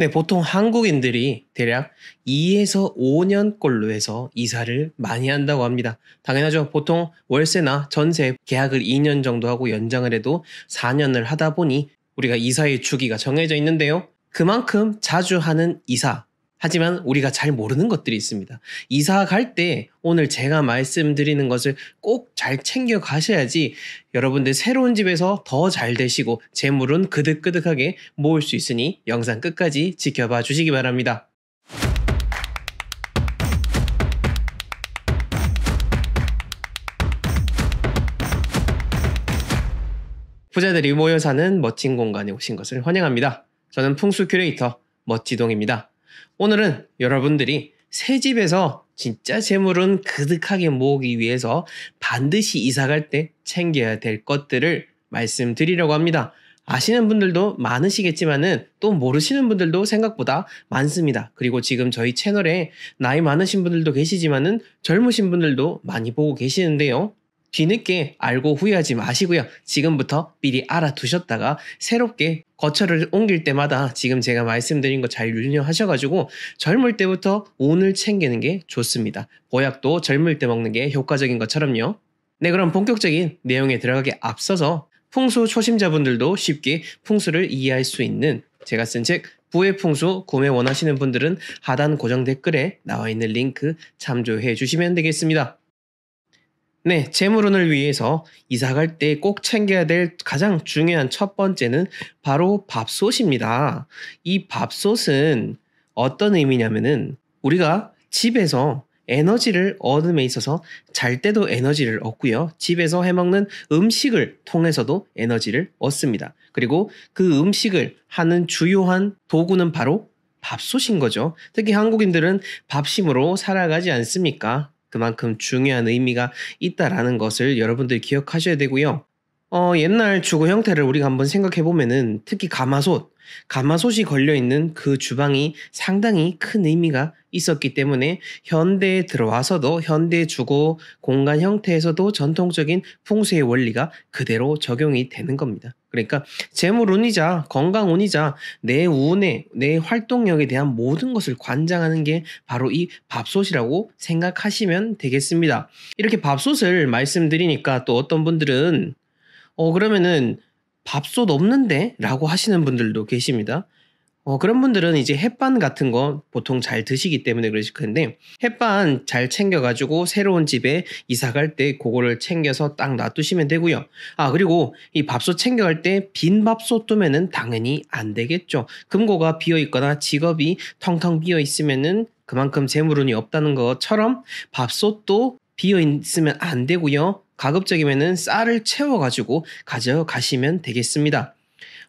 근데 네, 보통 한국인들이 대략 2에서 5년꼴로 해서 이사를 많이 한다고 합니다. 당연하죠. 보통 월세나 전세 계약을 2년 정도 하고 연장을 해도 4년을 하다 보니 우리가 이사의 주기가 정해져 있는데요. 그만큼 자주 하는 이사, 하지만 우리가 잘 모르는 것들이 있습니다. 이사 갈 때 오늘 제가 말씀드리는 것을 꼭 잘 챙겨 가셔야지 여러분들 새로운 집에서 더 잘 되시고 재물은 그득그득하게 모을 수 있으니 영상 끝까지 지켜봐 주시기 바랍니다. 부자들이 모여 사는 멋진 공간에 오신 것을 환영합니다. 저는 풍수 큐레이터 멋지동입니다. 오늘은 여러분들이 새 집에서 진짜 재물은 그득하게 모으기 위해서 반드시 이사갈 때 챙겨야 될 것들을 말씀드리려고 합니다. 아시는 분들도 많으시겠지만은 또 모르시는 분들도 생각보다 많습니다. 그리고 지금 저희 채널에 나이 많으신 분들도 계시지만은 젊으신 분들도 많이 보고 계시는데요. 뒤늦게 알고 후회하지 마시고요. 지금부터 미리 알아두셨다가 새롭게 거처를 옮길 때마다 지금 제가 말씀드린 거 잘 유념하셔가지고 젊을 때부터 운을 챙기는 게 좋습니다. 보약도 젊을 때 먹는 게 효과적인 것처럼요. 네, 그럼 본격적인 내용에 들어가기 앞서서 풍수 초심자분들도 쉽게 풍수를 이해할 수 있는 제가 쓴 책 부의 풍수 구매 원하시는 분들은 하단 고정 댓글에 나와 있는 링크 참조해 주시면 되겠습니다. 네, 재물운을 위해서 이사 갈 때 꼭 챙겨야 될 가장 중요한 첫 번째는 바로 밥솥입니다. 이 밥솥은 어떤 의미냐면은 우리가 집에서 에너지를 얻음에 있어서 잘 때도 에너지를 얻고요. 집에서 해먹는 음식을 통해서도 에너지를 얻습니다. 그리고 그 음식을 하는 주요한 도구는 바로 밥솥인 거죠. 특히 한국인들은 밥심으로 살아가지 않습니까? 그만큼 중요한 의미가 있다라는 것을 여러분들 기억하셔야 되고요. 어, 옛날 주거 형태를 우리가 한번 생각해 보면은 특히 가마솥, 가마솥이 걸려 있는 그 주방이 상당히 큰 의미가 있었기 때문에 현대에 들어와서도 현대 주거 공간 형태에서도 전통적인 풍수의 원리가 그대로 적용이 되는 겁니다. 그러니까 재물운이자 건강운이자 내 운에 내 활동력에 대한 모든 것을 관장하는 게 바로 이 밥솥이라고 생각하시면 되겠습니다. 이렇게 밥솥을 말씀드리니까 또 어떤 분들은 어, 그러면은 밥솥 없는데? 라고 하시는 분들도 계십니다. 어, 그런 분들은 이제 햇반 같은 거 보통 잘 드시기 때문에 그러실 텐데, 햇반 잘 챙겨가지고 새로운 집에 이사 갈 때 그거를 챙겨서 딱 놔두시면 되고요. 아, 그리고 이 밥솥 챙겨갈 때 빈 밥솥 두면은 당연히 안 되겠죠. 금고가 비어있거나 직업이 텅텅 비어있으면은 그만큼 재물운이 없다는 것처럼 밥솥도 비어있으면 안 되고요. 가급적이면은 쌀을 채워가지고 가져가시면 되겠습니다.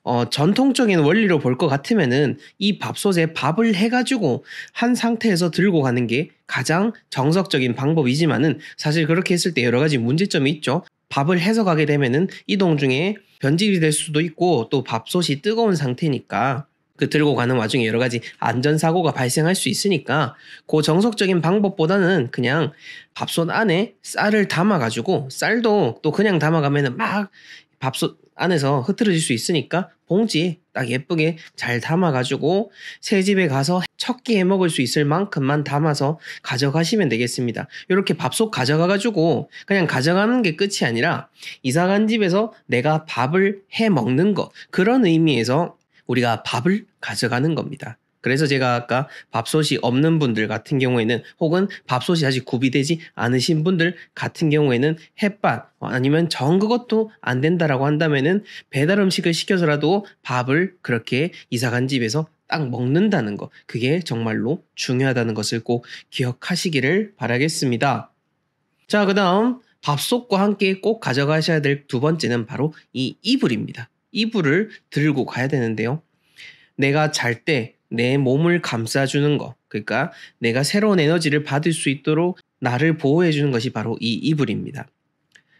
어, 전통적인 원리로 볼 것 같으면은 이 밥솥에 밥을 해가지고 한 상태에서 들고 가는 게 가장 정석적인 방법이지만은 사실 그렇게 했을 때 여러 가지 문제점이 있죠. 밥을 해서 가게 되면은 이동 중에 변질이 될 수도 있고 또 밥솥이 뜨거운 상태니까 그 들고 가는 와중에 여러 가지 안전사고가 발생할 수 있으니까 그 정석적인 방법보다는 그냥 밥솥 안에 쌀을 담아가지고 쌀도 또 그냥 담아가면은 막 밥솥 안에서 흐트러질 수 있으니까 봉지에 딱 예쁘게 잘 담아가지고 새 집에 가서 첫 끼 해 먹을 수 있을 만큼만 담아서 가져가시면 되겠습니다. 이렇게 밥솥 가져가가지고 그냥 가져가는 게 끝이 아니라 이사간 집에서 내가 밥을 해 먹는 것 그런 의미에서 우리가 밥을 가져가는 겁니다. 그래서 제가 아까 밥솥이 없는 분들 같은 경우에는 혹은 밥솥이 아직 구비되지 않으신 분들 같은 경우에는 햇반 어, 아니면 전 그것도 안 된다라고 한다면은 배달 음식을 시켜서라도 밥을 그렇게 이사간 집에서 딱 먹는다는 거 그게 정말로 중요하다는 것을 꼭 기억하시기를 바라겠습니다. 자, 그다음 밥솥과 함께 꼭 가져가셔야 될 두 번째는 바로 이 이불입니다. 이불을 들고 가야 되는데요. 내가 잘 때 내 몸을 감싸주는 것, 그러니까 내가 새로운 에너지를 받을 수 있도록 나를 보호해주는 것이 바로 이 이불입니다.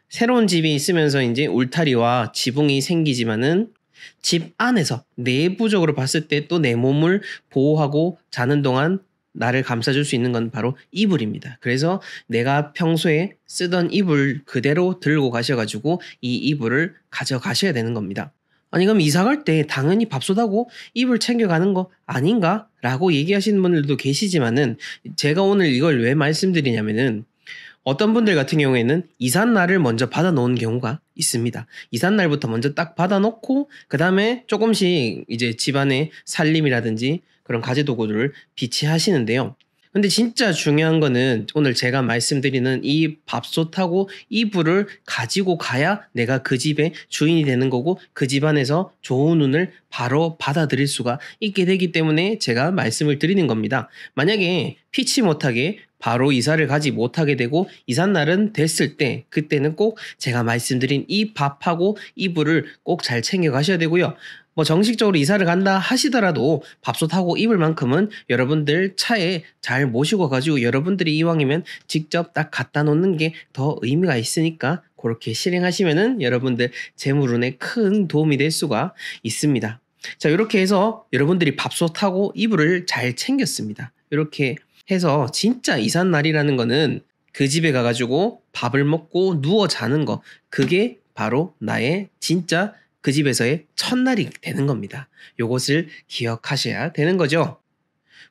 새로운 집이 있으면서 이제 울타리와 지붕이 생기지만은 집 안에서 내부적으로 봤을 때 또 내 몸을 보호하고 자는 동안 나를 감싸줄 수 있는 건 바로 이불입니다. 그래서 내가 평소에 쓰던 이불 그대로 들고 가셔가지고 이 이불을 가져가셔야 되는 겁니다. 아니 그럼 이사 갈 때 당연히 밥솥하고 이불 챙겨가는 거 아닌가? 라고 얘기하시는 분들도 계시지만은 제가 오늘 이걸 왜 말씀드리냐면은 어떤 분들 같은 경우에는 이삿날을 먼저 받아놓은 경우가 있습니다. 이삿날부터 먼저 딱 받아놓고 그 다음에 조금씩 이제 집안의 살림이라든지 그런 가재 도구들을 비치하시는데요. 근데 진짜 중요한 거는 오늘 제가 말씀드리는 이 밥솥하고 이 불을 가지고 가야 내가 그 집의 주인이 되는 거고 그 집안에서 좋은 운을 바로 받아들일 수가 있게 되기 때문에 제가 말씀을 드리는 겁니다. 만약에 피치 못하게 바로 이사를 가지 못하게 되고 이삿날은 됐을 때 그때는 꼭 제가 말씀드린 이 밥하고 이불을 꼭 잘 챙겨 가셔야 되고요. 뭐 정식적으로 이사를 간다 하시더라도 밥솥하고 입을 만큼은 여러분들 차에 잘 모시고 가지고 여러분들이 이왕이면 직접 딱 갖다 놓는 게 더 의미가 있으니까 그렇게 실행하시면은 여러분들 재물운에 큰 도움이 될 수가 있습니다. 자, 이렇게 해서 여러분들이 밥솥하고 이불을 잘 챙겼습니다. 이렇게 해서 진짜 이삿날이라는 거는 그 집에 가가지고 밥을 먹고 누워 자는 거. 그게 바로 나의 진짜 그 집에서의 첫날이 되는 겁니다. 요것을 기억하셔야 되는 거죠.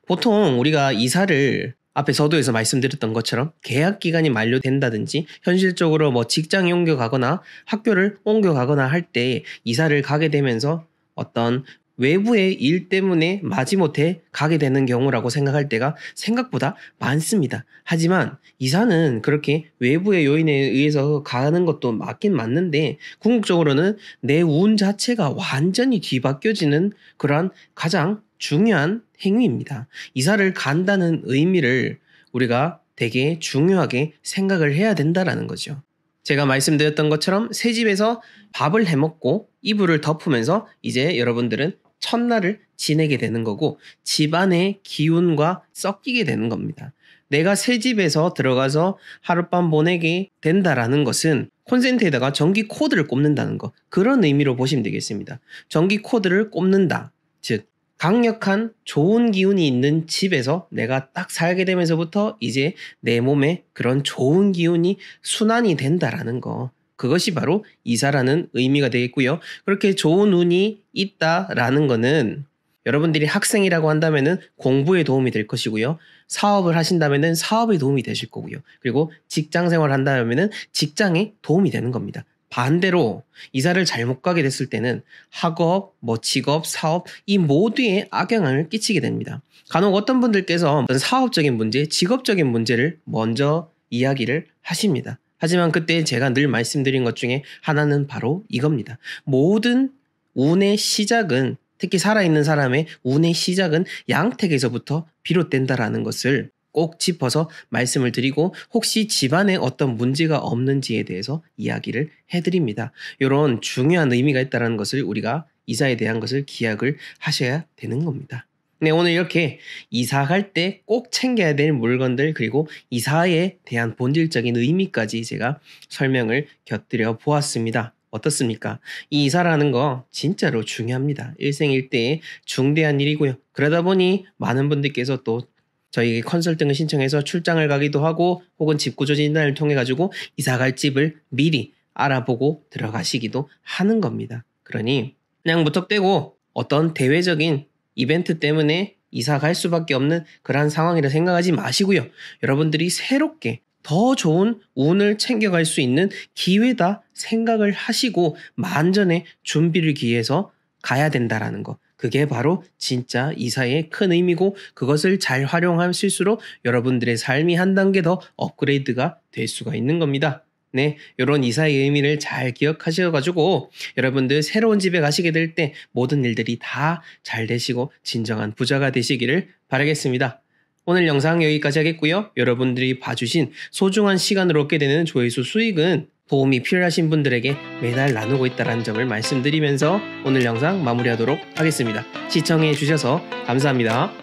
보통 우리가 이사를 앞에 서두에서 말씀드렸던 것처럼 계약 기간이 만료된다든지 현실적으로 뭐 직장에 옮겨가거나 학교를 옮겨가거나 할 때 이사를 가게 되면서 어떤 외부의 일 때문에 마지못해 가게 되는 경우라고 생각할 때가 생각보다 많습니다. 하지만 이사는 그렇게 외부의 요인에 의해서 가는 것도 맞긴 맞는데 궁극적으로는 내 운 자체가 완전히 뒤바뀌어지는 그러한 가장 중요한 행위입니다. 이사를 간다는 의미를 우리가 되게 중요하게 생각을 해야 된다라는 거죠. 제가 말씀드렸던 것처럼 새 집에서 밥을 해 먹고 이불을 덮으면서 이제 여러분들은 첫날을 지내게 되는 거고 집안의 기운과 섞이게 되는 겁니다. 내가 새 집에서 들어가서 하룻밤 보내게 된다라는 것은 콘센트에다가 전기 코드를 꼽는다는 것 그런 의미로 보시면 되겠습니다. 전기 코드를 꼽는다. 즉 강력한 좋은 기운이 있는 집에서 내가 딱 살게 되면서부터 이제 내 몸에 그런 좋은 기운이 순환이 된다라는 거. 그것이 바로 이사라는 의미가 되겠고요. 그렇게 좋은 운이 있다라는 거는 여러분들이 학생이라고 한다면 공부에 도움이 될 것이고요. 사업을 하신다면 사업에 도움이 되실 거고요. 그리고 직장 생활을 한다면 직장에 도움이 되는 겁니다. 반대로 이사를 잘못 가게 됐을 때는 학업, 뭐 직업, 사업 이 모두에 악영향을 끼치게 됩니다. 간혹 어떤 분들께서 사업적인 문제, 직업적인 문제를 먼저 이야기를 하십니다. 하지만 그때 제가 늘 말씀드린 것 중에 하나는 바로 이겁니다. 모든 운의 시작은 특히 살아있는 사람의 운의 시작은 양택에서부터 비롯된다라는 것을 꼭 짚어서 말씀을 드리고 혹시 집안에 어떤 문제가 없는지에 대해서 이야기를 해드립니다. 이런 중요한 의미가 있다는 것을 우리가 이사에 대한 것을 기약을 하셔야 되는 겁니다. 네, 오늘 이렇게 이사 갈 때 꼭 챙겨야 될 물건들 그리고 이사에 대한 본질적인 의미까지 제가 설명을 곁들여 보았습니다. 어떻습니까? 이 이사라는 거 진짜로 중요합니다. 일생일대의 중대한 일이고요. 그러다 보니 많은 분들께서 또 저희 에게 컨설팅을 신청해서 출장을 가기도 하고 혹은 집구조 진단을 통해 가지고 이사 갈 집을 미리 알아보고 들어가시기도 하는 겁니다. 그러니 그냥 무턱대고 어떤 대외적인 이벤트 때문에 이사 갈 수밖에 없는 그러한 상황이라 생각하지 마시고요. 여러분들이 새롭게 더 좋은 운을 챙겨갈 수 있는 기회다 생각을 하시고 만전에 준비를 기해서 가야 된다라는 것. 그게 바로 진짜 이사의 큰 의미고 그것을 잘 활용하실수록 여러분들의 삶이 한 단계 더 업그레이드가 될 수가 있는 겁니다. 네, 이런 이사의 의미를 잘 기억하셔가지고 여러분들 새로운 집에 가시게 될 때 모든 일들이 다 잘 되시고 진정한 부자가 되시기를 바라겠습니다. 오늘 영상 여기까지 하겠고요. 여러분들이 봐주신 소중한 시간을 얻게 되는 조회수 수익은 도움이 필요하신 분들에게 매달 나누고 있다는 점을 말씀드리면서 오늘 영상 마무리하도록 하겠습니다. 시청해 주셔서 감사합니다.